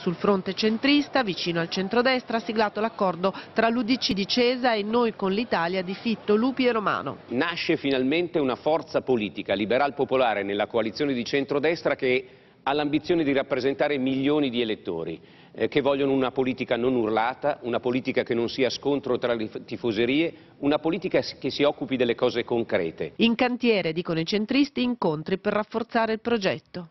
Sul fronte centrista, vicino al centrodestra, ha siglato l'accordo tra l'Udc di Cesa e Noi con l'Italia di Fitto, Lupi e Romano. Nasce finalmente una forza politica liberal popolare nella coalizione di centrodestra che ha l'ambizione di rappresentare milioni di elettori eh, che vogliono una politica non urlata, una politica che non sia scontro tra le tifoserie, una politica che si occupi delle cose concrete. In cantiere, dicono i centristi, incontri per rafforzare il progetto.